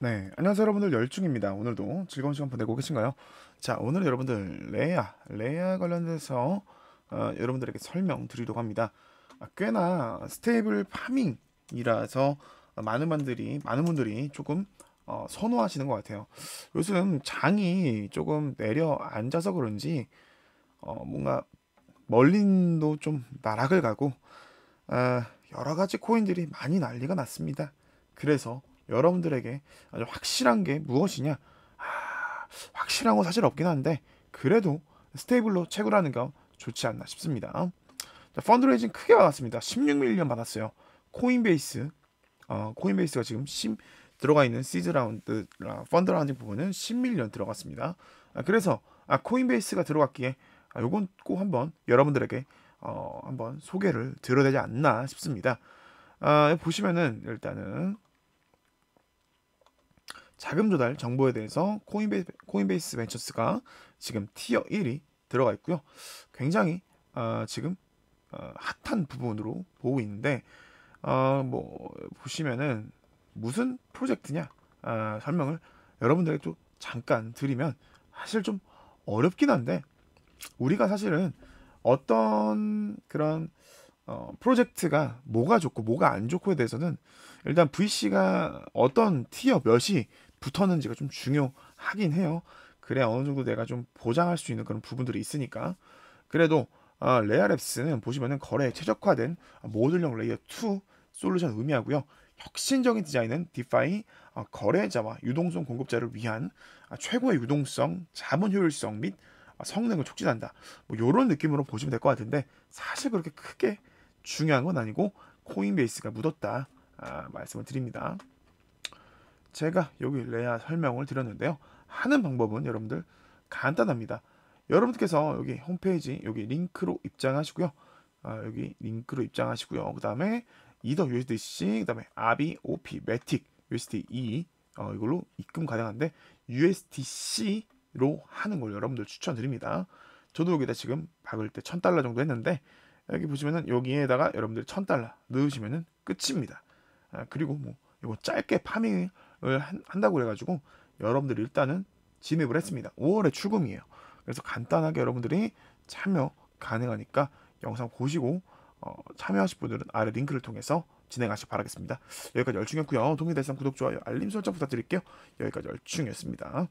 네, 안녕하세요 여러분들 열중입니다. 오늘도 즐거운 시간 보내고 계신가요? 자, 오늘 여러분들 레아, 레아 관련돼서 어, 여러분들에게 설명드리려고 합니다. 아, 꽤나 스테이블 파밍이라서 많은 분들이 많은 분들이 조금 어, 선호하시는 것 같아요. 요즘 장이 조금 내려 앉아서 그런지 어, 뭔가 멀린도 좀 나락을 가고 아, 여러 가지 코인들이 많이 난리가 났습니다. 그래서 여러분들에게 아주 확실한 게 무엇이냐? 아, 확실한 건 사실 없긴 한데 그래도 스테이블로 채굴하는 건 좋지 않나 싶습니다. 자, 펀드레이징 크게 받았습니다. 16밀리언 받았어요. 코인베이스, 어, 코인베이스가 지금 10, 들어가 있는 시즈 라운드 펀드 라운딩 부분은 10밀리언 들어갔습니다. 아, 그래서 아, 코인베이스가 들어갔기에 아, 요건 꼭 한번 여러분들에게 어, 한번 소개를 드려야 되지 않나 싶습니다. 아, 보시면은 일단은 자금 조달 정보에 대해서 코인베, 코인베이스 벤처스가 지금 티어 1이 들어가 있고요. 굉장히 어, 지금 어, 핫한 부분으로 보고 있는데 어, 뭐 보시면은 무슨 프로젝트냐 어, 설명을 여러분들에게 좀 잠깐 드리면 사실 좀 어렵긴 한데 우리가 사실은 어떤 그런 어, 프로젝트가 뭐가 좋고 뭐가 안 좋고에 대해서는 일단 VC가 어떤 티어 몇이 붙었는지가 좀 중요하긴 해요. 그래 어느 정도 내가 좀 보장할 수 있는 그런 부분들이 있으니까 그래도 아, 레아랩스는 보시면은 거래에 최적화된 모듈형 레이어 2 솔루션 의미하고요. 혁신적인 디자인은 디파이 아, 거래자와 유동성 공급자를 위한 아, 최고의 유동성, 자본 효율성 및 아, 성능을 촉진한다. 뭐 이런 느낌으로 보시면 될 것 같은데 사실 그렇게 크게 중요한 건 아니고 코인베이스가 묻었다 아, 말씀을 드립니다. 제가 여기 레아 설명을 드렸는데요. 하는 방법은 여러분들 간단합니다. 여러분께서 들 여기 홈페이지 여기 링크로 입장하시고요. 아, 여기 링크로 입장하시고요. 그 다음에 이더 USDC, 그 다음에 아비, 오피, 매틱, USDE 어, 이걸로 입금 가능한데 USDC로 하는 걸 여러분들 추천드립니다. 저도 여기다 지금 박을 때 1000달러 정도 했는데 여기 보시면은 여기에다가 여러분들 1000달러 넣으시면은 끝입니다. 아, 그리고 뭐 이거 짧게 파밍 한다고 그래가지고 여러분들이 일단은 진입을 했습니다. 5월에 출금이에요. 그래서 간단하게 여러분들이 참여 가능하니까 영상 보시고 어, 참여하실 분들은 아래 링크를 통해서 진행하시기 바라겠습니다. 여기까지 열중이었고요. 도움이 되시면 구독, 좋아요, 알림 설정 부탁드릴게요. 여기까지 열중이었습니다.